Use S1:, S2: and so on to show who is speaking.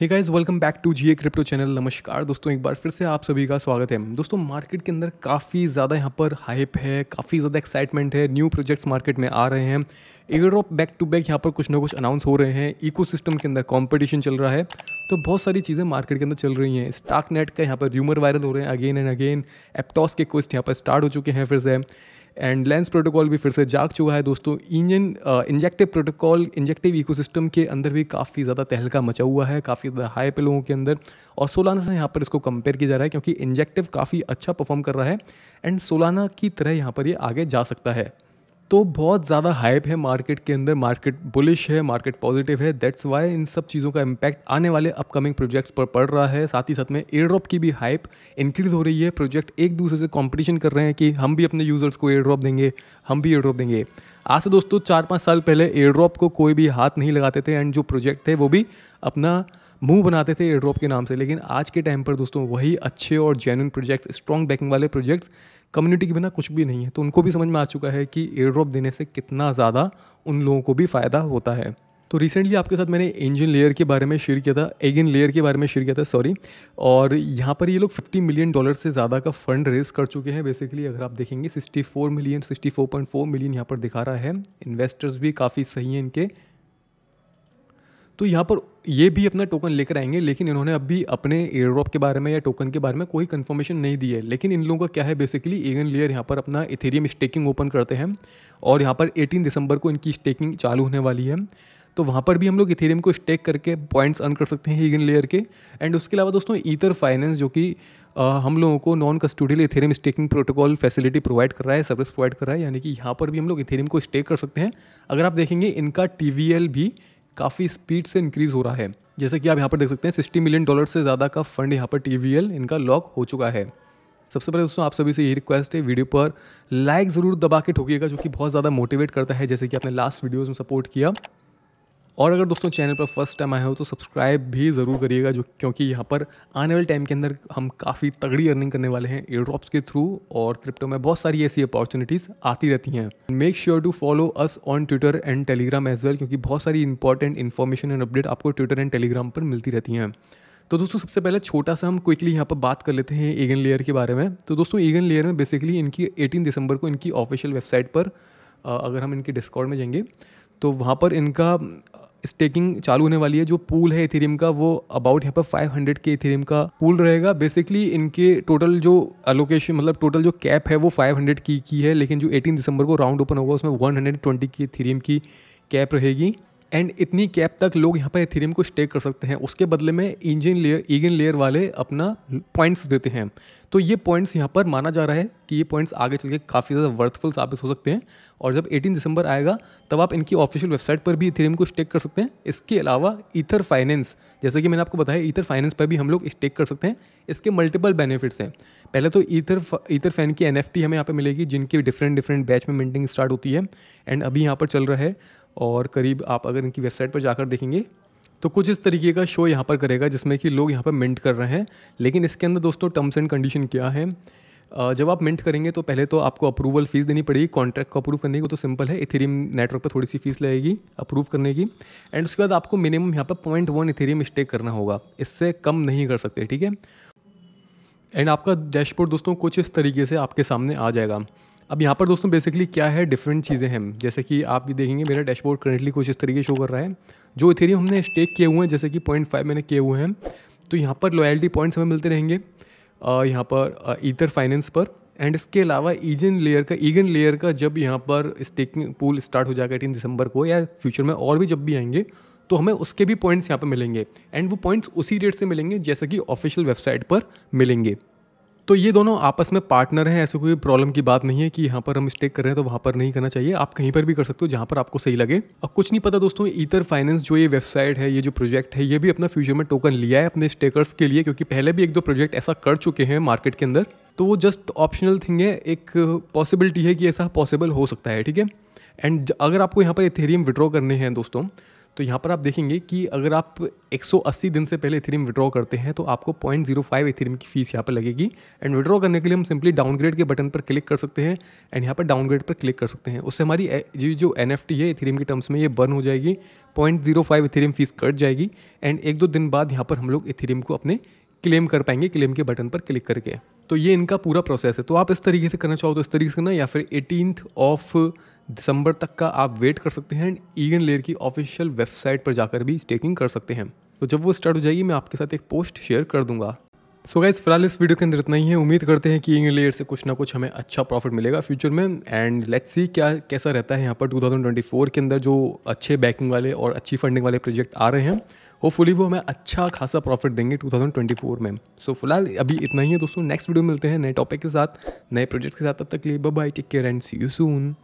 S1: hey guys welcome back to GA crypto channel नमस्कार दोस्तों एक बार फिर से आप सभी का स्वागत है दोस्तों मार्केट के अंदर काफ़ी ज़्यादा यहाँ पर हाइप है काफ़ी ज़्यादा एक्साइटमेंट है न्यू प्रोजेक्ट्स मार्केट में आ रहे हैं एयरड्रॉप बैक टू बैक यहाँ पर कुछ ना कुछ अनाउंस हो रहे हैं इको के अंदर कॉम्पिटिशन चल रहा है तो बहुत सारी चीज़ें मार्केट के अंदर चल रही हैं स्टाक नेट का यहाँ पर र्यूमर वायरल हो रहे हैं अगेन एंड अगेन एप्टॉस के क्वेस्ट यहाँ पर स्टार्ट हो चुके हैं फिर से एंड लेंस प्रोटोकॉल भी फिर से जाग चुका है दोस्तों engine Injective protocol Injective ecosystem के अंदर भी काफ़ी ज़्यादा तहलका मचा हुआ है काफ़ी ज़्यादा हाई पे लोगों के अंदर और सोलाना से यहाँ पर इसको कंपेयर किया जा रहा है क्योंकि इंजेक्टिव काफ़ी अच्छा परफॉर्म कर रहा है एंड सोलाना की तरह यहाँ पर ये यह आगे जा सकता है तो बहुत ज़्यादा हाइप है मार्केट के अंदर मार्केट बुलिश है मार्केट पॉजिटिव है दैट्स वाई इन सब चीज़ों का इम्पैक्ट आने वाले अपकमिंग प्रोजेक्ट्स पर पड़ रहा है साथ ही साथ में एयर ड्रॉप की भी हाइप इंक्रीज़ हो रही है प्रोजेक्ट एक दूसरे से कंपटीशन कर रहे हैं कि हम भी अपने यूज़र्स को एयर ड्रॉप देंगे हम भी एयर ड्रॉप देंगे आज से दोस्तों चार पाँच साल पहले एयर ड्रॉप को कोई भी हाथ नहीं लगाते थे एंड जो प्रोजेक्ट थे वो भी अपना मुंह बनाते थे एयर ड्रॉप के नाम से लेकिन आज के टाइम पर दोस्तों वही अच्छे और जेन्यून प्रोजेक्ट्स स्ट्रॉन्ग बैकिंग वाले प्रोजेक्ट्स कम्युनिटी के बिना कुछ भी नहीं है तो उनको भी समझ में आ चुका है कि एयर ड्रॉप देने से कितना ज़्यादा उन लोगों को भी फ़ायदा होता है तो रिसेंटली आपके साथ मैंने इंजन लेयर के बारे में शेयर किया था एगिन लेयर के बारे में शेयर किया था सॉरी और यहाँ पर ये लोग 50 मिलियन डॉलर से ज़्यादा का फंड रेज कर चुके हैं बेसिकली अगर आप देखेंगे 64 मिलियन 64.4 मिलियन यहाँ पर दिखा रहा है इन्वेस्टर्स भी काफ़ी सही हैं इनके तो यहाँ पर ये भी अपना टोकन लेकर आएंगे लेकिन इन्होंने अभी अपने एयर ड्रॉप के बारे में या टोकन के बारे में कोई कंफर्मेशन नहीं दी है लेकिन इन लोगों का क्या है बेसिकली एगन लेयर यहाँ पर अपना इथेरियम स्टेकिंग ओपन करते हैं और यहाँ पर 18 दिसंबर को इनकी स्टेकिंग चालू होने वाली है तो वहाँ पर भी हम लोग इथेरियम को स्टेक करके पॉइंट्स अर्न कर सकते हैं ईगन लेयर के एंड उसके अलावा दोस्तों ईथर फाइनेंस जो कि हम लोगों को non custodial Ethereum staking protocol facility provide कर रहा है सर्विस प्रोवाइड कर रहा है यानी कि यहाँ पर भी हम लोग इथेरियम को स्टेक कर सकते हैं अगर आप देखेंगे इनका टी भी काफ़ी स्पीड से इंक्रीज हो रहा है जैसे कि आप यहाँ पर देख सकते हैं सिक्सटी मिलियन डॉलर से ज़्यादा का फंड यहाँ पर टी इनका लॉक हो चुका है सबसे पहले दोस्तों आप सभी से यही रिक्वेस्ट है वीडियो पर लाइक ज़रूर दबा के ठोकिएगा जो कि बहुत ज़्यादा मोटिवेट करता है जैसे कि आपने लास्ट वीडियोज़ में सपोर्ट किया और अगर दोस्तों चैनल पर फर्स्ट टाइम आए हो तो सब्सक्राइब भी ज़रूर करिएगा जो क्योंकि यहाँ पर आने वाले टाइम के अंदर हम काफ़ी तगड़ी अर्निंग करने वाले हैं एयरड्रॉप्स के थ्रू और क्रिप्टो में बहुत सारी ऐसी अपॉर्चुनिटीज़ आती रहती हैं make sure to follow us on Twitter and Telegram as well क्योंकि बहुत सारी इंपॉर्टेंट इन्फॉर्मेशन एंड अपडेट आपको ट्विटर एंड टेलीग्राम पर मिलती रहती हैं तो दोस्तों सबसे पहले छोटा सा हम क्विकली यहाँ पर बात कर लेते हैं ईगन लेयर के बारे में तो दोस्तों ईगन लेयर में बेसिकली इनकी एटीन दिसंबर को इनकी ऑफिशियल वेबसाइट पर अगर हम इनके डिस्काउंट में जाएंगे तो वहाँ पर इनका स्टेकिंग चालू होने वाली है जो पूल है इथेरियम का वो अबाउट यहाँ पर फाइव हंड्रेड के इथेरियम का पूल रहेगा बेसिकली इनके टोटल जो अलोकेशन मतलब टोटल जो कैप है वो हंड्रेड की की है लेकिन जो एटीन दिसंबर को राउंड ओपन होगा उसमें वन हंड्रेड ट्वेंटी की इथेरियम की कैप रहेगी एंड इतनी कैप तक लोग यहाँ पर इथेरियम को स्टेक कर सकते हैं उसके बदले में इंजन लेयर ईगन लेयर वाले अपना पॉइंट्स देते हैं तो ये पॉइंट्स यहाँ पर माना जा रहा है कि ये पॉइंट्स आगे चल के काफ़ी ज़्यादा वर्थफुल साबित हो सकते हैं और जब 18 दिसंबर आएगा तब आप इनकी ऑफिशियल वेबसाइट पर भी इथेरियम को स्टेक कर सकते हैं इसके अलावा ईथर फाइनेंस जैसे कि मैंने आपको बताया ईथर फाइनेंस पर भी हम लोग स्टेक कर सकते हैं इसके मल्टीपल बेनिफिट्स हैं पहले तो ईथर ईथर फैन की एन हमें यहाँ पर मिलेगी जिनकी डिफरेंट डिफरेंट बैच में मिनटिंग स्टार्ट होती है एंड अभी यहाँ पर चल रहा है और करीब आप अगर इनकी वेबसाइट पर जाकर देखेंगे तो कुछ इस तरीके का शो यहाँ पर करेगा जिसमें कि लोग यहाँ पर मिंट कर रहे हैं लेकिन इसके अंदर दोस्तों टर्म्स एंड कंडीशन क्या है जब आप मिंट करेंगे तो पहले तो आपको अप्रूवल फ़ीस देनी पड़ेगी कॉन्ट्रैक्ट को अप्रूव करने की तो सिंपल है इथेरियम नेटवर्क पर थोड़ी सी फीस लगेगी अप्रूव करने की एंड उसके बाद आपको मिनिमम यहाँ पर पॉइंट वन इथेरियम स्टेक करना होगा इससे कम नहीं कर सकते ठीक है एंड आपका डैशबोर्ड दोस्तों कुछ इस तरीके से आपके सामने आ जाएगा अब यहाँ पर दोस्तों बेसिकली क्या है डिफरेंट चीज़ें हैं जैसे कि आप भी देखेंगे मेरा डैशबोर्ड करेंटली कुछ इस तरीके शो कर रहा है जो इथेरियम हमने स्टेक किए हुए हैं जैसे कि पॉइंट फाइव मैंने किए हुए हैं तो यहाँ पर लॉयल्टी पॉइंट्स हमें मिलते रहेंगे यहाँ पर ईथर फाइनेंस पर एंड इसके अलावा ईजन लेयर का ईगन लेयर का जब यहाँ पर स्टेकिंग पूल स्टार्ट हो जाएगा एटीन दिसंबर को या फ्यूचर में और भी जब भी आएंगे तो हमें उसके भी पॉइंट्स यहाँ पर मिलेंगे एंड वो पॉइंट्स उसी रेट से मिलेंगे जैसे कि ऑफिशियल वेबसाइट पर मिलेंगे तो ये दोनों आपस में पार्टनर हैं ऐसे कोई प्रॉब्लम की बात नहीं है कि यहाँ पर हम मिस्टेक कर रहे हैं तो वहाँ पर नहीं करना चाहिए आप कहीं पर भी कर सकते हो जहाँ पर आपको सही लगे और कुछ नहीं पता दोस्तों ईथर फाइनेंस जो ये वेबसाइट है ये जो प्रोजेक्ट है ये भी अपना फ्यूचर में टोकन लिया है अपने स्टेकर्स के लिए क्योंकि पहले भी एक दो प्रोजेक्ट ऐसा कर चुके हैं मार्केट के अंदर तो वो जस्ट ऑप्शनल थिंग है एक पॉसिबिलिटी है कि ऐसा पॉसिबल हो सकता है ठीक है एंड अगर आपको यहाँ पर एथेरियम विड्रॉ करने हैं दोस्तों तो यहाँ पर आप देखेंगे कि अगर आप 180 दिन से पहले इथेरियम विड्रॉ करते हैं तो आपको 0.05 जीरो इथेरियम की फीस यहाँ पर लगेगी एंड विड्रॉ करने के लिए हम सिंपली डाउनग्रेड के बटन पर क्लिक कर सकते हैं एंड यहाँ पर डाउनग्रेड पर क्लिक कर सकते हैं उससे हमारी ये जो एन है इथेरियम के टर्म्स में ये बर्न हो जाएगी point zero Ethereum fees cut जाएगी एंड एक दो दिन बाद यहाँ पर हम लोग इथेरियम को अपने क्लेम कर पाएंगे क्लेम के बटन पर क्लिक करके तो ये इनका पूरा प्रोसेस है तो आप इस तरीके से करना चाहो तो इस तरीके से करना या फिर एटीनथ ऑफ दिसंबर तक का आप वेट कर सकते हैं एंड ईगन लेयर की ऑफिशियल वेबसाइट पर जाकर भी स्टेकिंग कर सकते हैं तो जब वो स्टार्ट हो जाएगी मैं आपके साथ एक पोस्ट शेयर कर दूंगा सो गाइज फिलहाल इस वीडियो के अंदर इतना ही है उम्मीद करते हैं कि ईगन लेयर से कुछ ना कुछ हमें अच्छा प्रॉफिट मिलेगा फ्यूचर में एंड लेट्स सी क्या कैसा रहता है यहाँ पर 2024 के अंदर जो अच्छे बैकिंग वाले और अच्छी फंडिंग वाले प्रोजेक्ट आ रहे हैं होपफुली वो हमें अच्छा खासा प्रॉफिट देंगे 2024 में सो so, फिलहाल अभी इतना ही है दोस्तों नेक्स्ट वीडियो मिलते हैं नए टॉपिक के साथ नए प्रोजेक्ट्स के साथ तब तक लिए bye take care and see you soon